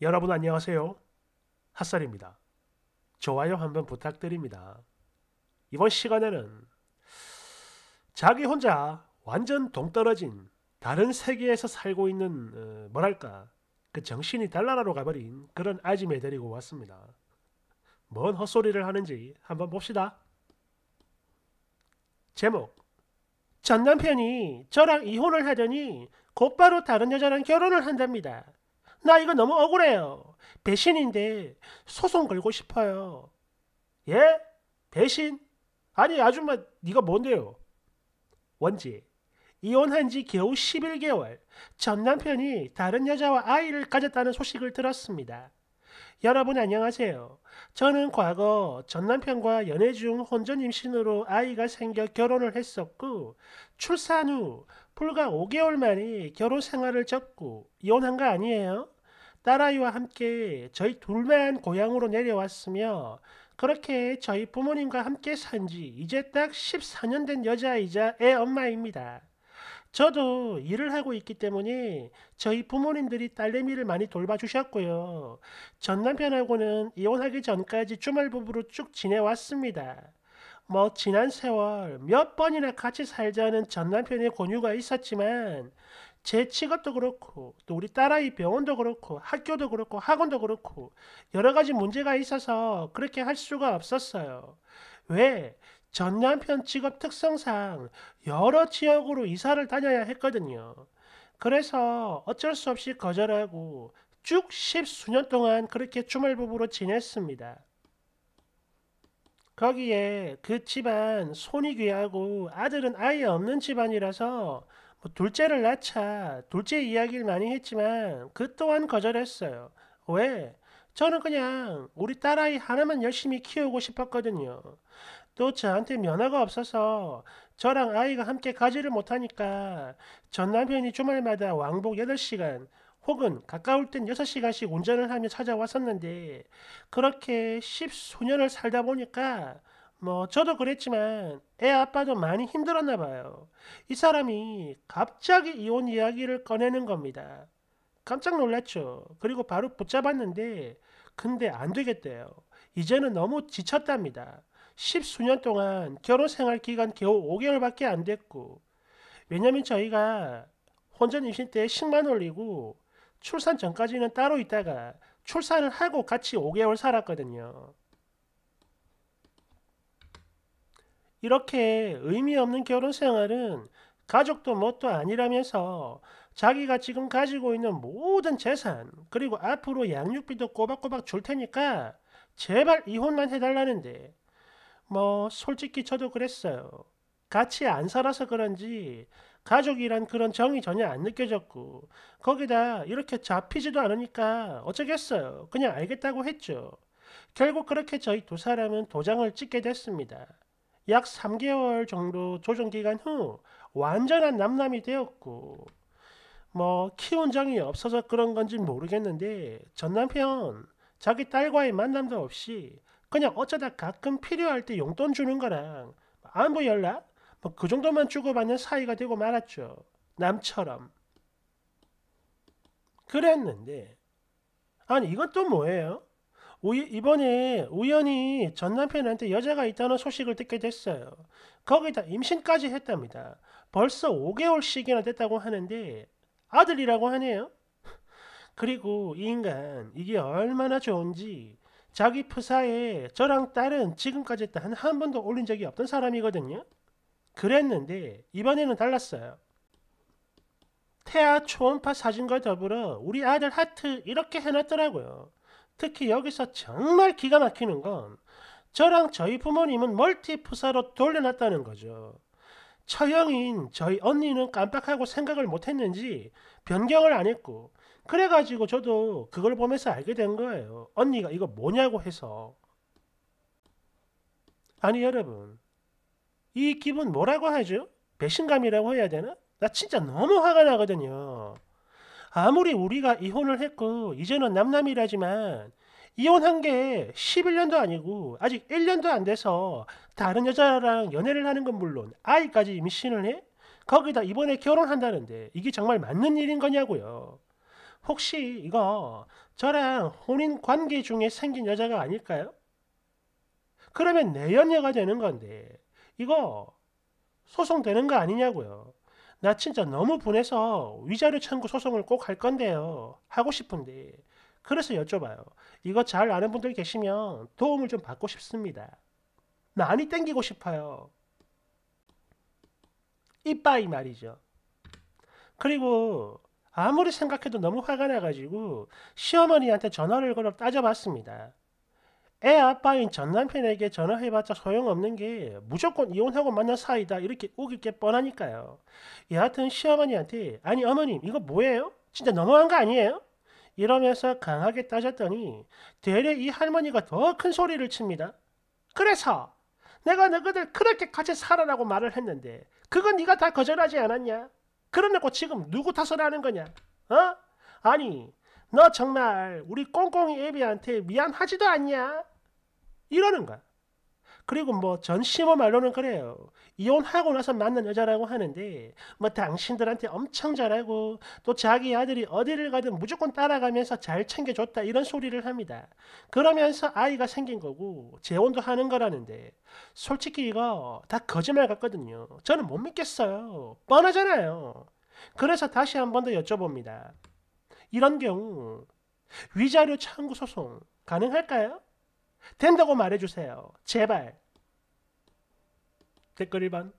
여러분 안녕하세요. 핫살입니다 좋아요 한번 부탁드립니다. 이번 시간에는 자기 혼자 완전 동떨어진 다른 세계에서 살고 있는 어, 뭐랄까 그 정신이 달나라로 가버린 그런 아짐에 데리고 왔습니다. 뭔 헛소리를 하는지 한번 봅시다. 제목 전 남편이 저랑 이혼을 하더니 곧바로 다른 여자랑 결혼을 한답니다. 나 이거 너무 억울해요. 배신인데 소송 걸고 싶어요. 예? 배신? 아니 아줌마 네가 뭔데요? 원지 이혼한 지 겨우 11개월 전 남편이 다른 여자와 아이를 가졌다는 소식을 들었습니다. 여러분 안녕하세요. 저는 과거 전 남편과 연애 중 혼전 임신으로 아이가 생겨 결혼을 했었고 출산 후 불과 5개월 만에 결혼 생활을 접고 이혼한 거 아니에요? 딸아이와 함께 저희 둘만 고향으로 내려왔으며 그렇게 저희 부모님과 함께 산지 이제 딱 14년 된 여자이자 애 엄마입니다. 저도 일을 하고 있기 때문에 저희 부모님들이 딸내미를 많이 돌봐주셨고요. 전 남편하고는 이혼하기 전까지 주말 부부로 쭉 지내왔습니다. 뭐 지난 세월 몇 번이나 같이 살자는 전 남편의 권유가 있었지만 제 취업도 그렇고 또 우리 딸아이 병원도 그렇고 학교도 그렇고 학원도 그렇고 여러 가지 문제가 있어서 그렇게 할 수가 없었어요. 왜? 전 남편 직업 특성상 여러 지역으로 이사를 다녀야 했거든요. 그래서 어쩔 수 없이 거절하고 쭉 십수년 동안 그렇게 주말부부로 지냈습니다. 거기에 그 집안 손이 귀하고 아들은 아예 없는 집안이라서 뭐 둘째를 낳자 둘째 이야기를 많이 했지만 그 또한 거절했어요. 왜? 저는 그냥 우리 딸아이 하나만 열심히 키우고 싶었거든요. 또 저한테 면허가 없어서 저랑 아이가 함께 가지를 못하니까 전 남편이 주말마다 왕복 8시간 혹은 가까울 땐 6시간씩 운전을 하며 찾아왔었는데 그렇게 1 0수년을 살다 보니까 뭐 저도 그랬지만 애 아빠도 많이 힘들었나 봐요. 이 사람이 갑자기 이혼 이야기를 꺼내는 겁니다. 깜짝 놀랐죠. 그리고 바로 붙잡았는데 근데 안 되겠대요. 이제는 너무 지쳤답니다. 십수년 동안 결혼 생활 기간 겨우 5개월밖에 안 됐고 왜냐면 저희가 혼전 임신 때 10만 올리고 출산 전까지는 따로 있다가 출산을 하고 같이 5개월 살았거든요. 이렇게 의미 없는 결혼 생활은 가족도 뭣도 아니라면서 자기가 지금 가지고 있는 모든 재산 그리고 앞으로 양육비도 꼬박꼬박 줄 테니까 제발 이혼만 해달라는데 뭐 솔직히 저도 그랬어요. 같이 안 살아서 그런지 가족이란 그런 정이 전혀 안 느껴졌고 거기다 이렇게 잡히지도 않으니까 어쩌겠어요. 그냥 알겠다고 했죠. 결국 그렇게 저희 두 사람은 도장을 찍게 됐습니다. 약 3개월 정도 조정 기간 후 완전한 남남이 되었고 뭐 키운 정이 없어서 그런 건지 모르겠는데 전 남편 자기 딸과의 만남도 없이 그냥 어쩌다 가끔 필요할 때 용돈 주는 거랑 안부 연락 뭐 그 정도만 주고받는 사이가 되고 말았죠. 남처럼. 그랬는데 아니 이것도 뭐예요? 우이, 이번에 우연히 전 남편한테 여자가 있다는 소식을 듣게 됐어요. 거기다 임신까지 했답니다. 벌써 5개월씩이나 됐다고 하는데 아들이라고 하네요. 그리고 이 인간 이게 얼마나 좋은지 자기 프사에 저랑 딸은 지금까지 단한 번도 올린 적이 없던 사람이거든요. 그랬는데 이번에는 달랐어요. 태아 초음파 사진과 더불어 우리 아들 하트 이렇게 해놨더라고요. 특히 여기서 정말 기가 막히는 건 저랑 저희 부모님은 멀티프사로 돌려놨다는 거죠. 처형인 저희 언니는 깜빡하고 생각을 못했는지 변경을 안 했고 그래가지고 저도 그걸 보면서 알게 된 거예요. 언니가 이거 뭐냐고 해서. 아니 여러분 이 기분 뭐라고 하죠? 배신감이라고 해야 되나? 나 진짜 너무 화가 나거든요. 아무리 우리가 이혼을 했고 이제는 남남이라지만 이혼한 게 11년도 아니고 아직 1년도 안 돼서 다른 여자랑 연애를 하는 건 물론 아이까지 임신을 해? 거기다 이번에 결혼한다는데 이게 정말 맞는 일인 거냐고요. 혹시 이거 저랑 혼인 관계 중에 생긴 여자가 아닐까요? 그러면 내연녀가 되는 건데 이거 소송되는 거 아니냐고요. 나 진짜 너무 분해서 위자료 청구 소송을 꼭 할 건데요. 하고 싶은데 그래서 여쭤봐요. 이거 잘 아는 분들 계시면 도움을 좀 받고 싶습니다. 많이 땡기고 싶어요. 이빠이 말이죠. 그리고 아무리 생각해도 너무 화가 나가지고 시어머니한테 전화를 걸어 따져봤습니다. 애 아빠인 전 남편에게 전화해봤자 소용없는 게 무조건 이혼하고 만난 사이다 이렇게 우길 게 뻔하니까요. 여하튼 시어머니한테 아니 어머님 이거 뭐예요? 진짜 너무한 거 아니에요? 이러면서 강하게 따졌더니 되레 이 할머니가 더 큰 소리를 칩니다. 그래서 내가 너희들 그렇게 같이 살아라고 말을 했는데 그건 네가 다 거절하지 않았냐? 그러놓고 지금 누구 탓을 하는 거냐? 어? 아니 너 정말 우리 꽁꽁이 애비한테 미안하지도 않냐? 이러는 거야. 그리고 뭐 전시모 말로는 그래요. 이혼하고 나서 만난 여자라고 하는데 뭐 당신들한테 엄청 잘하고 또 자기 아들이 어디를 가든 무조건 따라가면서 잘 챙겨줬다 이런 소리를 합니다. 그러면서 아이가 생긴 거고 재혼도 하는 거라는데 솔직히 이거 다 거짓말 같거든요. 저는 못 믿겠어요. 뻔하잖아요. 그래서 다시 한 번 더 여쭤봅니다. 이런 경우 위자료 창구 소송 가능할까요? 된다고 말해주세요. 제발. 댓글 1번.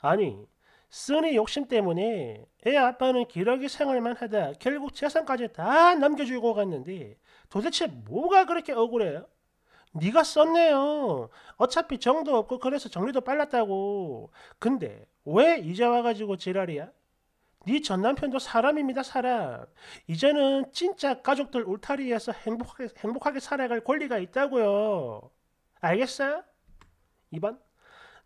아니, 쓰니 욕심 때문에 애 아빠는 기러기 생활만 하다 결국 재산까지 다 남겨주고 갔는데 도대체 뭐가 그렇게 억울해요? 네가 썼네요. 어차피 정도 없고 그래서 정리도 빨랐다고. 근데 왜 이제 와가지고 지랄이야? 네 전남편도 사람입니다 사람 이제는 진짜 가족들 울타리에서 행복하게, 행복하게 살아갈 권리가 있다고요 알겠어요? 2번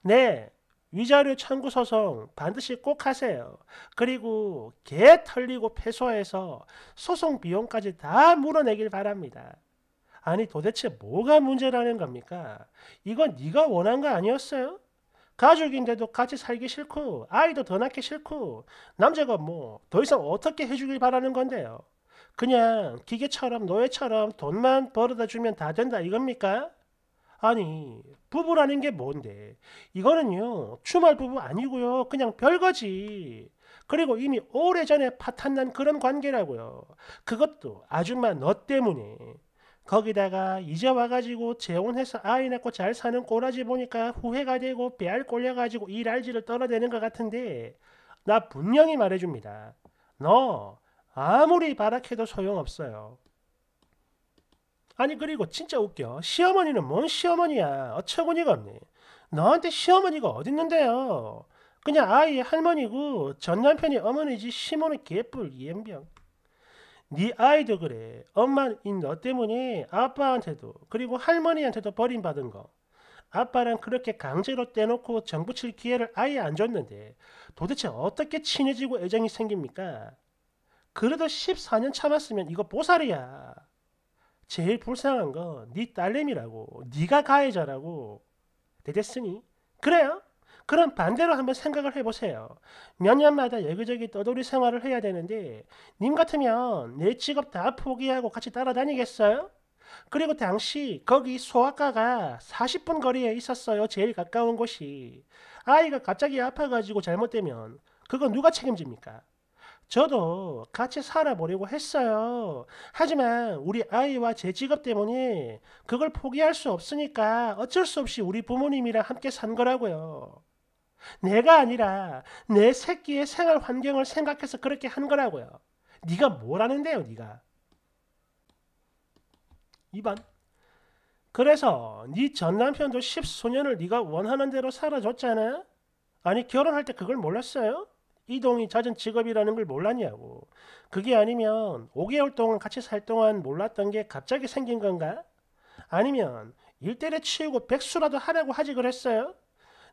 네 위자료 청구 소송 반드시 꼭 하세요 그리고 개 털리고 패소해서 소송 비용까지 다 물어내길 바랍니다 아니 도대체 뭐가 문제라는 겁니까? 이건 네가 원한 거 아니었어요? 가족인데도 같이 살기 싫고 아이도 더 낳기 싫고 남자가 뭐 더 이상 어떻게 해주길 바라는 건데요. 그냥 기계처럼 노예처럼 돈만 벌어다 주면 다 된다 이겁니까? 아니 부부라는 게 뭔데 이거는요 주말 부부 아니고요 그냥 별거지 그리고 이미 오래전에 파탄난 그런 관계라고요 그것도 아줌마 너 때문에 거기다가 이제 와가지고 재혼해서 아이 낳고 잘 사는 꼬라지 보니까 후회가 되고 배알 꼴려가지고 이알지를 떨어대는 것 같은데 나 분명히 말해줍니다. 너 아무리 바악해도 소용없어요. 아니 그리고 진짜 웃겨. 시어머니는 뭔 시어머니야. 어처구니가 없네. 너한테 시어머니가 어딨는데요. 그냥 아이의 할머니고 전남편이 어머니지 시모는 개뿔 이엠병. 네 아이도 그래. 엄마인 너 때문에 아빠한테도 그리고 할머니한테도 버림받은 거. 아빠랑 그렇게 강제로 떼놓고 정부칠 기회를 아예 안 줬는데 도대체 어떻게 친해지고 애정이 생깁니까? 그래도 14년 참았으면 이거 보살이야. 제일 불쌍한 건 네 딸내미라고 네가 가해자라고 대으니 그래요? 그럼 반대로 한번 생각을 해보세요. 몇 년마다 여기저기 떠돌이 생활을 해야 되는데 님 같으면 내 직업 다 포기하고 같이 따라다니겠어요? 그리고 당시 거기 소아과가 40분 거리에 있었어요. 제일 가까운 곳이. 아이가 갑자기 아파가지고 잘못되면 그거 누가 책임집니까? 저도 같이 살아보려고 했어요. 하지만 우리 아이와 제 직업 때문에 그걸 포기할 수 없으니까 어쩔 수 없이 우리 부모님이랑 함께 산 거라고요. 내가 아니라 내 새끼의 생활 환경을 생각해서 그렇게 한 거라고요. 네가 뭐라는데요, 네가? 2번. 그래서 네 전남편도 10소년을 네가 원하는 대로 살아줬잖아. 아니 결혼할 때 그걸 몰랐어요? 이동이 잦은 직업이라는 걸 몰랐냐고. 그게 아니면 5개월 동안 같이 살 동안 몰랐던 게 갑자기 생긴 건가? 아니면 일대를 치우고 백수라도 하라고 하지 그랬어요?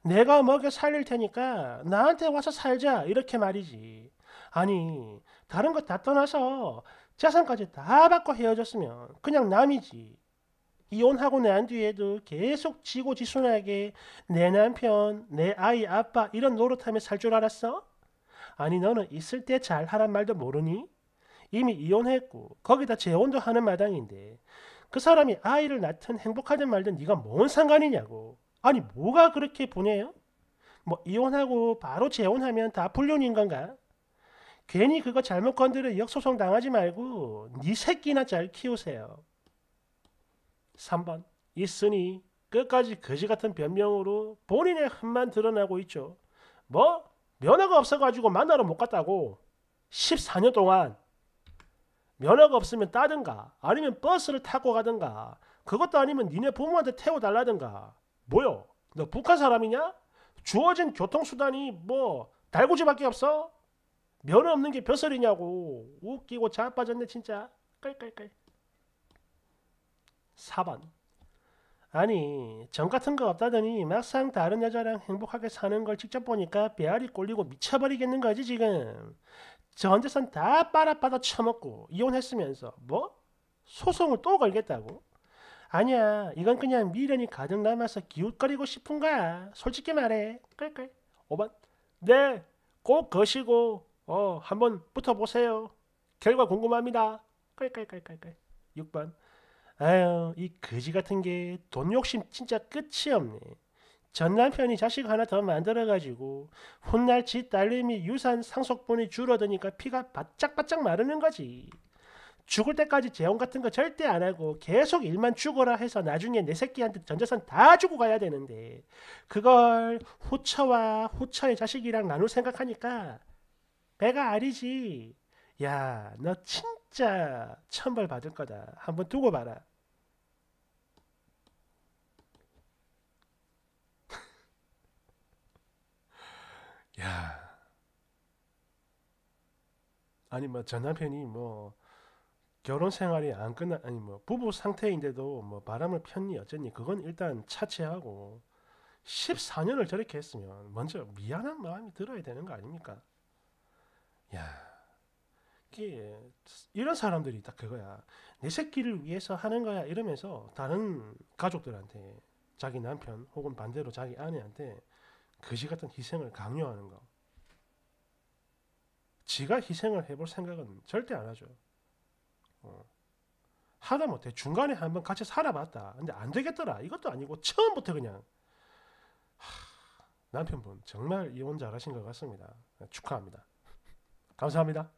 내가 먹여 살릴 테니까 나한테 와서 살자 이렇게 말이지. 아니 다른 것 다 떠나서 재산까지 다 받고 헤어졌으면 그냥 남이지. 이혼하고 난 뒤에도 계속 지고지순하게 내 남편, 내 아이 아빠 이런 노릇하며 살 줄 알았어? 아니 너는 있을 때 잘하란 말도 모르니? 이미 이혼했고 거기다 재혼도 하는 마당인데 그 사람이 아이를 낳든 행복하든 말든 네가 뭔 상관이냐고 아니 뭐가 그렇게 분해요? 뭐 이혼하고 바로 재혼하면 다 불륜인 건가? 괜히 그거 잘못 건드려 역소송 당하지 말고 네 새끼나 잘 키우세요. 3번 있으니 끝까지 거지 같은 변명으로 본인의 흠만 드러나고 있죠. 뭐 면허가 없어가지고 만나러 못 갔다고 14년 동안 면허가 없으면 따든가 아니면 버스를 타고 가든가 그것도 아니면 니네 부모한테 태워달라든가 뭐요? 너 북한 사람이냐? 주어진 교통수단이 뭐 달구지밖에 없어? 면 없는 게 벼슬이냐고 웃기고 자빠졌네 진짜 깔깔깔 4번 아니 정 같은 거 없다더니 막상 다른 여자랑 행복하게 사는 걸 직접 보니까 배알이 꼴리고 미쳐버리겠는 거지 지금 전재산 다 빨아빨아 처먹고 이혼했으면서 뭐? 소송을 또 걸겠다고? 아니야 이건 그냥 미련이 가득 남아서 기웃거리고 싶은 거야 솔직히 말해 끌끌 5번 네꼭 거시고 어 한번 붙어보세요 결과 궁금합니다 끌끌끌끌끌 6번 아유 이 거지 같은 게 돈 욕심 진짜 끝이 없네 전 남편이 자식 하나 더 만들어가지고 훗날 지 딸님이 유산 상속분이 줄어드니까 피가 바짝바짝 마르는 거지 죽을 때까지 재혼 같은 거 절대 안 하고 계속 일만 죽어라 해서 나중에 내 새끼한테 전재산 다 주고 가야 되는데 그걸 호처와 호처의 자식이랑 나눌 생각하니까 배가 아리지. 야, 너 진짜 천벌 받을 거다. 한번 두고 봐라. 야. 아니 뭐전 남편이 뭐, 뭐 결혼 생활이 안 끝나 아니 뭐 부부 상태인데도 뭐 바람을 폈니 어쨌니 그건 일단 차치하고 14년을 저렇게 했으면 먼저 미안한 마음이 들어야 되는 거 아닙니까? 야, 이게 이런 사람들이 딱 그거야. 내 새끼를 위해서 하는 거야 이러면서 다른 가족들한테 자기 남편 혹은 반대로 자기 아내한테 그지 같은 희생을 강요하는 거. 지가 희생을 해볼 생각은 절대 안 하죠. 어. 하다못해 중간에 한번 같이 살아봤다. 근데 안 되겠더라. 이것도 아니고 처음부터 그냥 하, 남편분 정말 이혼 잘하신 것 같습니다. 축하합니다. 감사합니다.